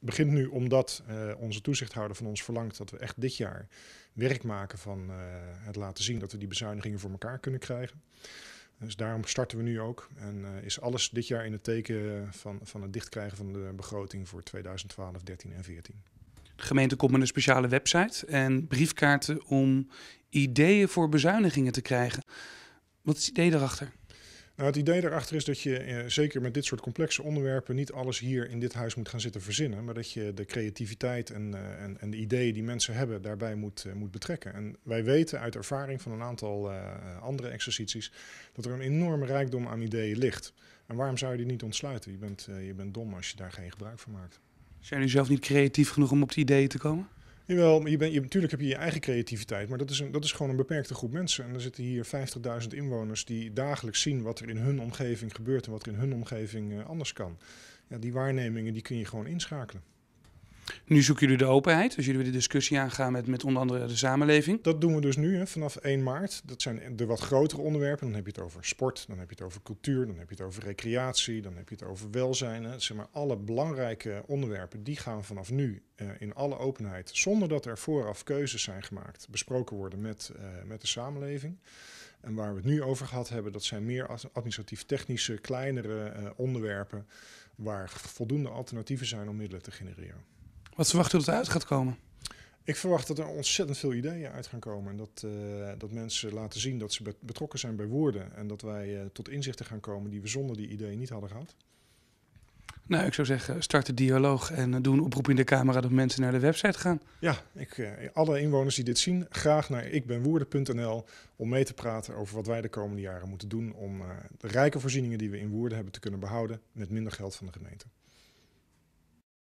begint nu omdat eh, onze toezichthouder van ons verlangt dat we echt dit jaar werk maken van eh, het laten zien dat we die bezuinigingen voor elkaar kunnen krijgen. Dus daarom starten we nu ook. En eh, is alles dit jaar in het teken van, van het dichtkrijgen van de begroting voor 2012, 13 en 14. De gemeente komt met een speciale website en briefkaarten om ideeën voor bezuinigingen te krijgen. Wat is het idee daarachter? Nou, het idee daarachter is dat je eh, zeker met dit soort complexe onderwerpen niet alles hier in dit huis moet gaan zitten verzinnen, maar dat je de creativiteit en, eh, en, en, de ideeën die mensen hebben daarbij moet, eh, moet betrekken. En wij weten uit ervaring van een aantal andere exercities dat er een enorme rijkdom aan ideeën ligt. En waarom zou je die niet ontsluiten? Je bent, je bent dom als je daar geen gebruik van maakt. Zijn jullie zelf niet creatief genoeg om op die ideeën te komen? Jawel, maar je bent, je, natuurlijk heb je je eigen creativiteit, maar dat is, een, dat is gewoon een beperkte groep mensen. En er zitten hier 50.000 inwoners die dagelijks zien wat er in hun omgeving gebeurt en wat er in hun omgeving eh, anders kan. Ja, die waarnemingen die kun je gewoon inschakelen. Nu zoeken jullie de openheid, dus jullie willen de discussie aangaan met, met onder andere de samenleving. Dat doen we dus nu hè, vanaf 1 maart. Dat zijn de wat grotere onderwerpen. Dan heb je het over sport, dan heb je het over cultuur, dan heb je het over recreatie, dan heb je het over welzijn. Hè. Zeg maar, alle belangrijke onderwerpen die gaan vanaf nu eh, in alle openheid, zonder dat er vooraf keuzes zijn gemaakt, besproken worden met, eh, met de samenleving. En waar we het nu over gehad hebben, dat zijn meer administratief-technische, kleinere eh, onderwerpen waar voldoende alternatieven zijn om middelen te genereren. Wat verwacht u dat eruit gaat komen? Ik verwacht dat er ontzettend veel ideeën uit gaan komen. En dat, eh, dat mensen laten zien dat ze betrokken zijn bij woorden. En dat wij eh, tot inzichten gaan komen die we zonder die ideeën niet hadden gehad. Nou, ik zou zeggen, start de dialoog en eh, doe een oproep in de camera dat mensen naar de website gaan. Ja, ik, alle inwoners die dit zien, graag naar ikbenwoerden.nl om mee te praten over wat wij de komende jaren moeten doen om de rijke voorzieningen die we in Woerden hebben te kunnen behouden met minder geld van de gemeente.